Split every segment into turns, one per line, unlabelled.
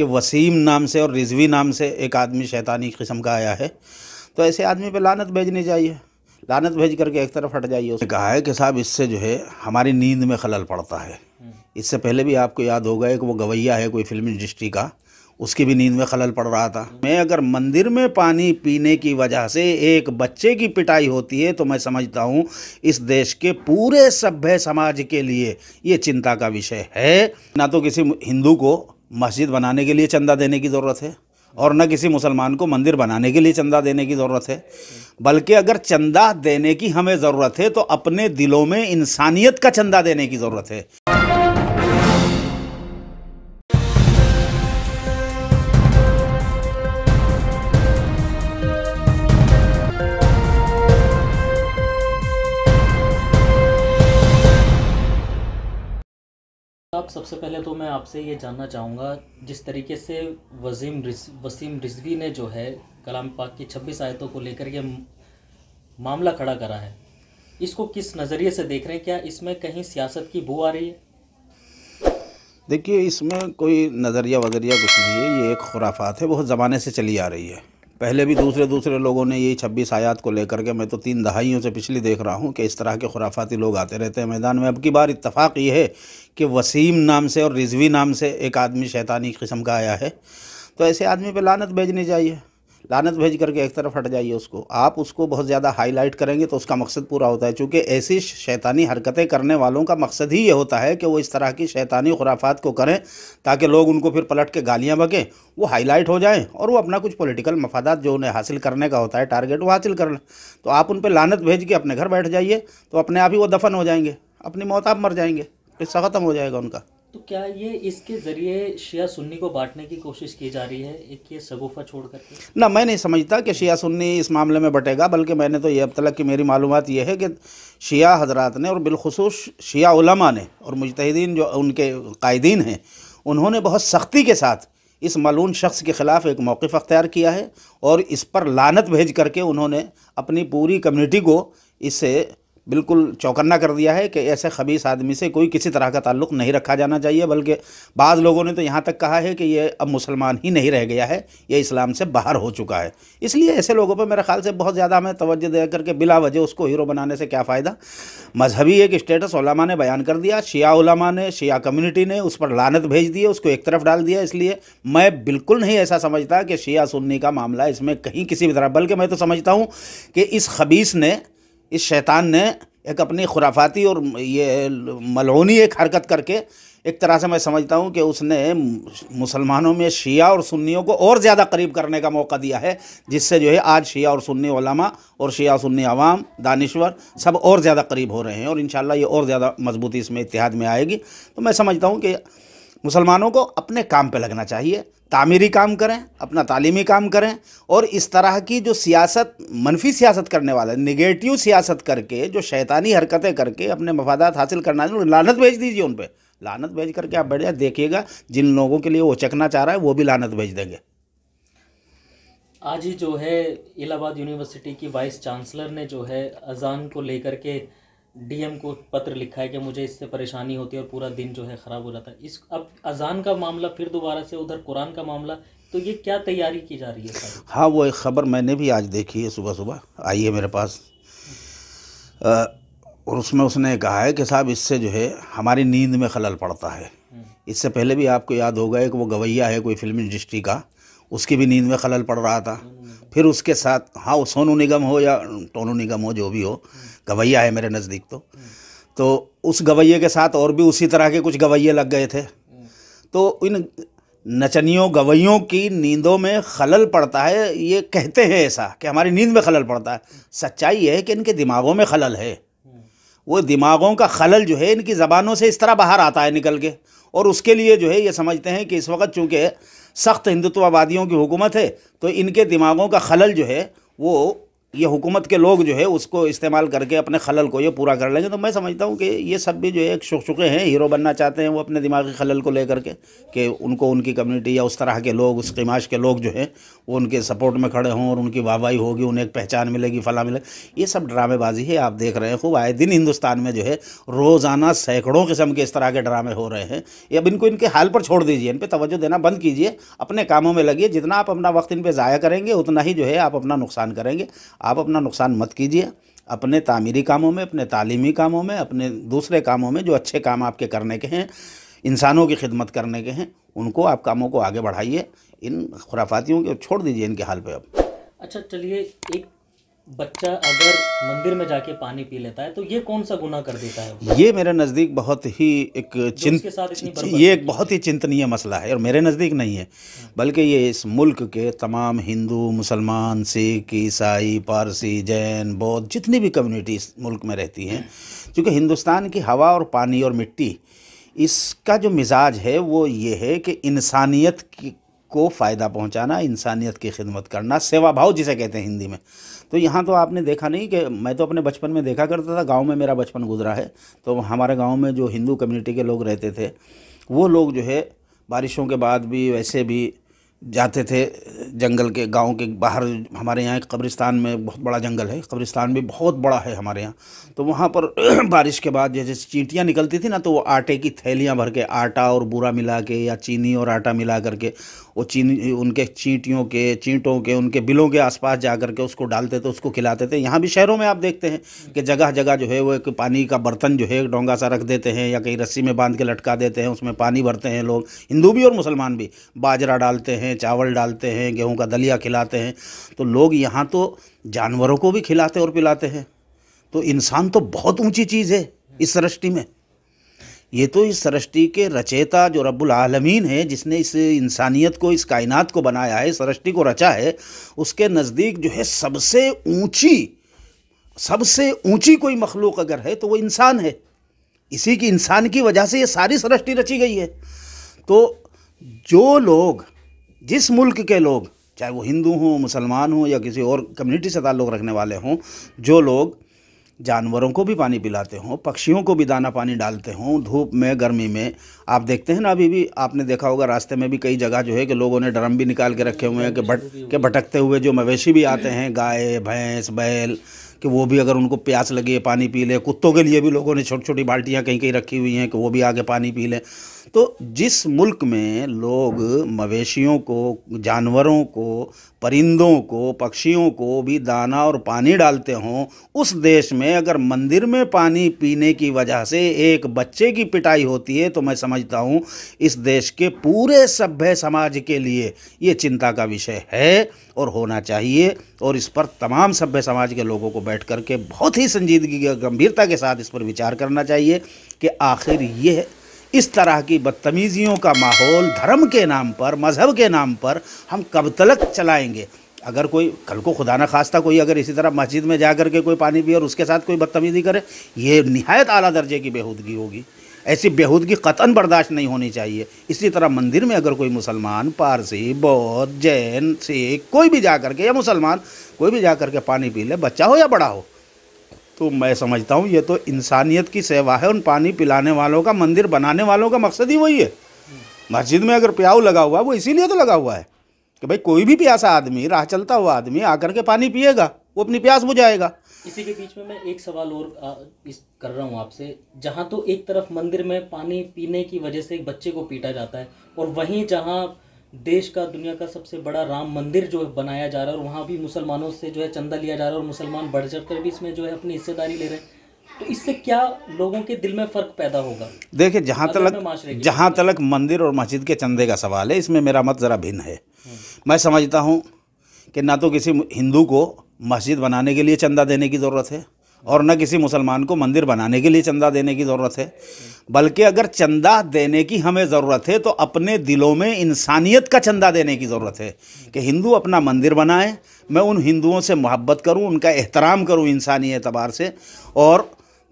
कि वसीम नाम से और रिजवी नाम से एक आदमी शैतानी किस्म का आया है तो ऐसे आदमी पे लानत भेजनी चाहिए लानत भेज करके एक तरफ हट जाइए उसने कहा है कि साहब इससे जो है हमारी नींद में खलल पड़ता है इससे पहले भी आपको याद होगा एक वो गवैया है कोई फिल्म इंडस्ट्री का उसकी भी नींद में खलल पड़ रहा था मैं अगर मंदिर में पानी पीने की वजह से एक बच्चे की पिटाई होती है तो मैं समझता हूँ इस देश के पूरे सभ्य समाज के लिए ये चिंता का विषय है ना तो किसी हिंदू को मस्जिद बनाने के लिए चंदा देने की ज़रूरत है और न किसी मुसलमान को मंदिर बनाने के लिए चंदा देने की ज़रूरत है बल्कि अगर चंदा देने की हमें ज़रूरत है तो अपने दिलों में इंसानियत का चंदा देने की ज़रूरत है
सबसे पहले तो मैं आपसे ये जानना चाहूँगा जिस तरीके से वजीम रिस, वसीम रिजवी ने जो है कलाम पाक की छब्बीस आयतों को लेकर के मामला खड़ा करा है इसको किस नज़रिए से देख रहे हैं क्या इसमें कहीं सियासत की बू आ रही है
देखिए इसमें कोई नज़रिया वज़रिया कुछ नहीं है ये एक खुराफात है बहुत ज़माने से चली आ रही है पहले भी दूसरे दूसरे लोगों ने यही छब्बीस आयात को लेकर के मैं तो तीन दहाइयों से पिछली देख रहा हूँ कि इस तरह के खुराफाती लोग आते रहते हैं मैदान में अब की बार इतफ़ाक़ ये है कि वसीम नाम से और रिजवी नाम से एक आदमी शैतानी किस्म का आया है तो ऐसे आदमी पर लानत भेजनी चाहिए लानत भेज करके एक तरफ हट जाइए उसको आप उसको बहुत ज़्यादा हाईलाइट करेंगे तो उसका मकसद पूरा होता है चूँकि ऐसी शैतानी हरकतें करने वालों का मकसद ही ये होता है कि वो इस तरह की शैतानी खुराफात को करें ताकि लोग उनको फिर पलट के गालियाँ बकें वो हाईलाइट हो जाएँ और वो अपना कुछ पोलिटिकल मफादात जो उन्हें हासिल करने का होता है टारगेट वो हासिल कर लें तो आप उन पर लानत भेज के अपने घर बैठ जाइए तो अपने आप ही वो दफन हो जाएंगे अपनी मौत आप मर जाएंगे किस्सा ख़त्म हो जाएगा उनका
तो क्या ये इसके ज़रिए शिया सुन्नी को बांटने की कोशिश की जा रही है एक ये सगोफा छोड़ कर
ना मैं नहीं समझता कि शिया सुन्नी इस मामले में बटेगा बल्कि मैंने तो ये अब तक की मेरी मालूम ये है कि शिया हजरात ने और बिलखसूस शिया उलमा ने और मुजतहदीन जो उनके कायदीन हैं उन्होंने बहुत सख्ती के साथ इस मलून शख्स के ख़िलाफ़ एक मौक़ अख्तियार किया है और इस पर लानत भेज करके उन्होंने अपनी पूरी कम्यूनिटी को इससे बिल्कुल चौकन्ना कर दिया है कि ऐसे खबीस आदमी से कोई किसी तरह का ताल्लुक नहीं रखा जाना चाहिए बल्कि बाद लोगों ने तो यहाँ तक कहा है कि ये अब मुसलमान ही नहीं रह गया है ये इस्लाम से बाहर हो चुका है इसलिए ऐसे लोगों पर मेरे ख्याल से बहुत ज़्यादा हमें तोज्जो दे करके बिला वजह उसको हीरो बनाने से क्या फ़ायदा मजहबी एक स्टेटस ओलामा ने बयान कर दिया शिया ने शिया कम्यूनिटी ने उस पर लानत भेज दी उसको एक तरफ डाल दिया इसलिए मैं बिल्कुल नहीं ऐसा समझता कि शिया सुन्नी का मामला इसमें कहीं किसी भी तरह बल्कि मैं तो समझता हूँ कि इस खबीस ने इस शैतान ने एक अपनी खुराफाती और ये मलूनी एक हरकत करके एक तरह से मैं समझता हूँ कि उसने मुसलमानों में शिया और सुन्नियों को और ज़्यादा करीब करने का मौका दिया है जिससे जो है आज शिया और सुन्नी ओलामा और शिया सुन्नी आवाम दानश्वर सब और ज़्यादा करीब हो रहे हैं और इन ये और ज़्यादा मजबूती इसमें इतिहाद में आएगी तो मैं समझता हूँ कि मुसलमानों को अपने काम पे लगना चाहिए तामीरी काम करें अपना तालीमी काम करें और इस तरह की जो सियासत मनफी सियासत करने वाला निगेटिव सियासत करके जो शैतानी हरकतें करके अपने मफादात हासिल करना लानत भेज दीजिए उन पर लानत भेज करके आप बैठ जाए देखिएगा जिन लोगों के लिए वो चकना चाह रहा है वो भी लानत भेज देंगे
आज ही जो है इलाहाबाद यूनिवर्सिटी की वाइस चांसलर ने जो है अजान को लेकर के डीएम को पत्र लिखा है कि मुझे इससे परेशानी होती है और पूरा दिन जो है ख़राब हो जाता है इस अब अजान का मामला फिर दोबारा से उधर कुरान का मामला तो ये क्या तैयारी की जा रही है
हाँ वो एक ख़बर मैंने भी आज देखी है सुबह सुबह आई है मेरे पास आ, और उसमें उसने कहा है कि साहब इससे जो है हमारी नींद में खलल पड़ता है हम्म। इससे पहले भी आपको याद होगा एक वो गवैया है कोई फिल्म इंडस्ट्री का उसकी भी नींद में खलल पड़ रहा था हम्म। फिर उसके साथ हाँ वो सोनू निगम हो या टोनू निगम हो जो भी हो गवैया है मेरे नज़दीक तो तो उस गवैये के साथ और भी उसी तरह के कुछ गवैये लग गए थे तो इन नचनियों गवैयों की नींदों में खलल पड़ता है ये कहते हैं ऐसा कि हमारी नींद में खलल पड़ता है सच्चाई है कि इनके दिमागों में खलल है वो दिमागों का खलल जो है इनकी ज़बानों से इस तरह बाहर आता है निकल के और उसके लिए जो है ये समझते हैं कि इस वक्त चूँकि सख्त हिंदुत्ववादियों की हुकूमत है तो इनके दिमागों का खलल जो है वो ये हुकूमत के लोग जो है उसको इस्तेमाल करके अपने खलल को ये पूरा कर लेंगे तो मैं समझता हूँ कि ये सब भी जो है एक शुक़े हैं हीरो बनना चाहते हैं वो अपने दिमागी खलल को लेकर के कि उनको उनकी कम्युनिटी या उस तरह के लोग उस कमाश के लोग जो हैं वो उनके सपोर्ट में खड़े हों और उनकी वाहवाही होगी उन्हें एक पहचान मिलेगी फ़ला मिले ये सब ड्रामेबाजी है आप देख रहे हैं खूब आए दिन हिंदुस्तान में जो है रोज़ाना सैकड़ों किस्म के इस तरह के ड्रामे हो रहे हैं अब इनको इनके हाल पर छोड़ दीजिए इन पर तोज्जो देना बंद कीजिए अपने कामों में लगिए जितना आप अपना वक्त इन पर ज़ाया करेंगे उतना ही जो है आप अपना नुकसान करेंगे आप अपना नुकसान मत कीजिए अपने तामीरी कामों में अपने तालीमी कामों में अपने दूसरे कामों में जो अच्छे काम आपके करने के हैं इंसानों की खिदमत करने के हैं उनको आप कामों को आगे बढ़ाइए इन खुराफातियों के छोड़ दीजिए इनके हाल पे अब
अच्छा चलिए एक बच्चा अगर मंदिर में जाके पानी पी लेता है तो ये कौन सा गुना कर देता है
ये मेरे नज़दीक बहुत ही एक चिंत ये एक बहुत ही चिंतनीय मसला है और मेरे नज़दीक नहीं है बल्कि ये इस मुल्क के तमाम हिंदू मुसलमान सिख ईसाई पारसी जैन बौद्ध जितनी भी कम्युनिटी इस मुल्क में रहती हैं चूँकि हिंदुस्तान की हवा और पानी और मिट्टी इसका जो मिजाज है वो ये है कि इंसानियत को फ़ायदा पहुंचाना इंसानियत की खिदमत करना सेवा भाव जिसे कहते हैं हिंदी में तो यहाँ तो आपने देखा नहीं कि मैं तो अपने बचपन में देखा करता था गाँव में मेरा बचपन गुजरा है तो हमारे गाँव में जो हिंदू कम्युनिटी के लोग रहते थे वो लोग जो है बारिशों के बाद भी वैसे भी जाते थे जंगल के गांव के बाहर हमारे यहाँ एक कब्रिस्तान में बहुत बड़ा जंगल है कब्रिस्तान भी बहुत बड़ा है हमारे यहाँ तो वहाँ पर बारिश के बाद जैसे चींटियाँ निकलती थी ना तो वो आटे की थैलियाँ भर के आटा और बूरा मिला के या चीनी और आटा मिला करके वो चीन उनके चींटियों के चींटों के उनके बिलों के आसपास जा कर के उसको डालते थे उसको खिलाते थे यहाँ भी शहरों में आप देखते हैं कि जगह जगह जो है वो एक पानी का बर्तन जो है डोंगा सा रख देते हैं या कहीं रस्सी में बांध के लटका देते हैं उसमें पानी भरते हैं लोग हिंदू भी और मुसलमान भी बाजरा डालते हैं चावल डालते हैं गेहूँ का दलिया खिलाते हैं तो लोग यहाँ तो जानवरों को भी खिलाते और पिलाते हैं तो इंसान तो बहुत ऊँची चीज़ है इस सृष्टि में ये तो इस सृष्टि के रचेता जो रब्बुल आलमीन है जिसने इस इंसानियत को इस कायनात को बनाया है सृष्टि को रचा है उसके नज़दीक जो है सबसे ऊंची सबसे ऊंची कोई मखलूक अगर है तो वो इंसान है इसी की इंसान की वजह से ये सारी सृष्टि रची गई है तो जो लोग जिस मुल्क के लोग चाहे वो हिंदू हों मुसलमान हों या किसी और कम्युनिटी से ताल्लुक़ रखने वाले हों जो लोग जानवरों को भी पानी पिलाते हों पक्षियों को भी दाना पानी डालते हों धूप में गर्मी में आप देखते हैं ना अभी भी आपने देखा होगा रास्ते में भी कई जगह जो है कि लोगों ने ड्रम भी निकाल के रखे हुए हैं कि भट के भटकते हुए जो मवेशी भी आते हैं गाय भैंस बैल कि वो भी अगर उनको प्यास लगी है पानी पी लें कुत्तों के लिए भी लोगों ने छोटी छोटी बाल्टियाँ कहीं कहीं रखी हुई हैं कि वो भी आगे पानी पी लें तो जिस मुल्क में लोग मवेशियों को जानवरों को परिंदों को पक्षियों को भी दाना और पानी डालते हों उस देश में अगर मंदिर में पानी पीने की वजह से एक बच्चे की पिटाई होती है तो मैं समझता हूँ इस देश के पूरे सभ्य समाज के लिए ये चिंता का विषय है और होना चाहिए और इस पर तमाम सभ्य समाज के लोगों को बैठ करके बहुत ही संजीदगी गंभीरता के साथ इस पर विचार करना चाहिए कि आखिर यह इस तरह की बदतमीज़ियों का माहौल धर्म के नाम पर मज़हब के नाम पर हम कब तलक चलाएंगे अगर कोई कल को खुदा न खास्ता कोई अगर इसी तरह मस्जिद में जा कर के कोई पानी पिए और उसके साथ कोई बदतमीज़ी करे ये नहायत अली दर्जे की बेहूदगी होगी ऐसी बेहूदगी कतन बर्दाश्त नहीं होनी चाहिए इसी तरह मंदिर में अगर कोई मुसलमान पारसी बौद्ध जैन सिख कोई भी जा करके या मुसलमान कोई भी जा करके पानी पी ले बच्चा हो या बड़ा हो तो मैं समझता हूँ ये तो इंसानियत की सेवा है उन पानी पिलाने वालों का मंदिर बनाने वालों का मकसद ही वही है मस्जिद में अगर प्याऊ लगा हुआ है वो इसीलिए तो लगा हुआ है कि भाई कोई भी प्यासा आदमी राह चलता हुआ आदमी आकर के पानी पिएगा वो अपनी प्यास बुझाएगा
इसी के बीच में मैं एक सवाल और आ, इस कर रहा हूँ आपसे जहाँ तो एक तरफ मंदिर में पानी पीने की वजह से एक बच्चे को पीटा जाता है और वहीं जहाँ देश का दुनिया का सबसे बड़ा राम मंदिर जो है बनाया जा रहा है और वहाँ भी मुसलमानों से जो है चंदा लिया जा रहा है और मुसलमान बढ़ चढ़ कर भी इसमें जो है अपनी हिस्सेदारी ले रहे हैं तो इससे क्या लोगों के दिल में फ़र्क पैदा होगा
देखिए जहाँ तक जहाँ तक मंदिर और मस्जिद के चंदे का सवाल है इसमें मेरा मत ज़रा भिन्न है हम्म। मैं समझता हूँ कि ना तो किसी हिंदू को मस्जिद बनाने के लिए चंदा देने की ज़रूरत है और न किसी मुसलमान को मंदिर बनाने के लिए चंदा देने की ज़रूरत है बल्कि अगर चंदा देने की हमें ज़रूरत है तो अपने दिलों में इंसानियत का चंदा देने की ज़रूरत है कि हिंदू अपना मंदिर बनाए मैं उन हिंदुओं से मोहब्बत करूं उनका एहतराम करूं इंसानी एतबार से और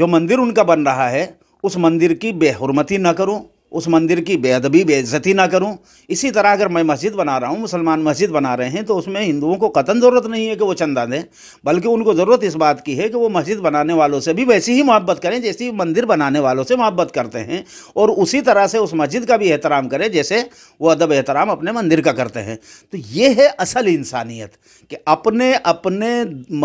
जो मंदिर उनका बन रहा है उस मंदिर की बेहरमती ना करूँ उस मंदिर की बेअदबी बेइज्जती ना करूं इसी तरह अगर मैं मस्जिद बना रहा हूं मुसलमान मस्जिद बना रहे हैं तो उसमें हिंदुओं को कतन ज़रूरत नहीं है कि वो चंदा दें बल्कि उनको ज़रूरत इस बात की है कि वो मस्जिद बनाने वालों से भी वैसी ही मोहब्बत करें जैसी मंदिर बनाने वालों से मोहब्बत करते हैं और उसी तरह से उस मस्जिद का भी एहतराम करें जैसे वो अदब एहतराम अपने मंदिर का करते हैं तो ये है असल इंसानियत कि अपने अपने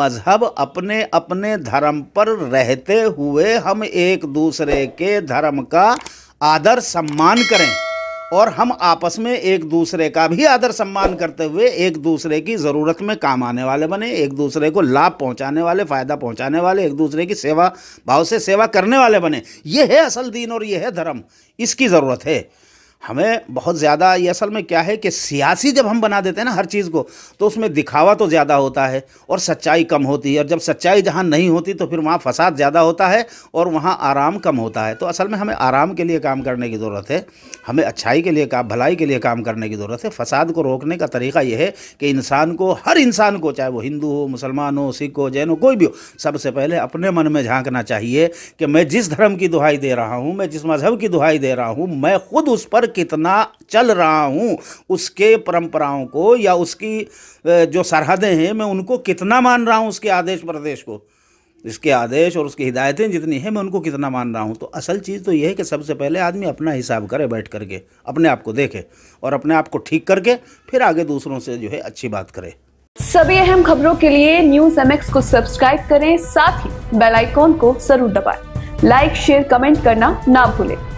मज़हब अपने अपने धर्म पर रहते हुए हम एक दूसरे के धर्म का आदर सम्मान करें और हम आपस में एक दूसरे का भी आदर सम्मान करते हुए एक दूसरे की ज़रूरत में काम आने वाले बने एक दूसरे को लाभ पहुंचाने वाले फ़ायदा पहुंचाने वाले एक दूसरे की सेवा भाव से सेवा करने वाले बने ये है असल दीन और ये है धर्म इसकी ज़रूरत है हमें बहुत ज़्यादा ये असल में क्या है कि सियासी जब हम बना देते हैं ना हर चीज़ को तो उसमें दिखावा तो ज़्यादा होता है और सच्चाई कम होती है और जब सच्चाई जहाँ नहीं होती तो फिर वहाँ फसाद ज़्यादा होता है और वहाँ आराम कम होता है तो असल में हमें आराम के लिए काम करने की ज़रूरत है हमें अच्छाई के लिए काम भलाई के लिए काम करने की ज़रूरत है फसाद को रोकने का तरीका यह है कि इंसान को हर इंसान को चाहे वो हिंदू हो मुसलमान हो सिख हो जैन हो कोई भी हो सबसे पहले अपने मन में झांकना चाहिए कि मैं जिस धर्म की दुहाई दे रहा हूँ मैं जिस मज़हब की दुहाई दे रहा हूँ मैं खुद उस पर पर कितना चल रहा हूँ उसके परंपराओं को या उसकी जो सरहदें हैं मैं उनको कितना मान रहा हूँ उसके आदेश प्रदेश को इसके आदेश और उसकी हिदायतें जितनी हैं मैं उनको कितना मान रहा हूँ तो असल चीज़ तो यह है कि सबसे पहले आदमी अपना हिसाब करे बैठ करके अपने आप को देखे और अपने आप को ठीक करके फिर आगे दूसरों से जो है अच्छी बात करे सभी अहम खबरों के लिए न्यूज एम को सब्सक्राइब करें साथ ही बेल आइकॉन को जरूर दबाएं। लाइक शेयर कमेंट करना ना भूलें।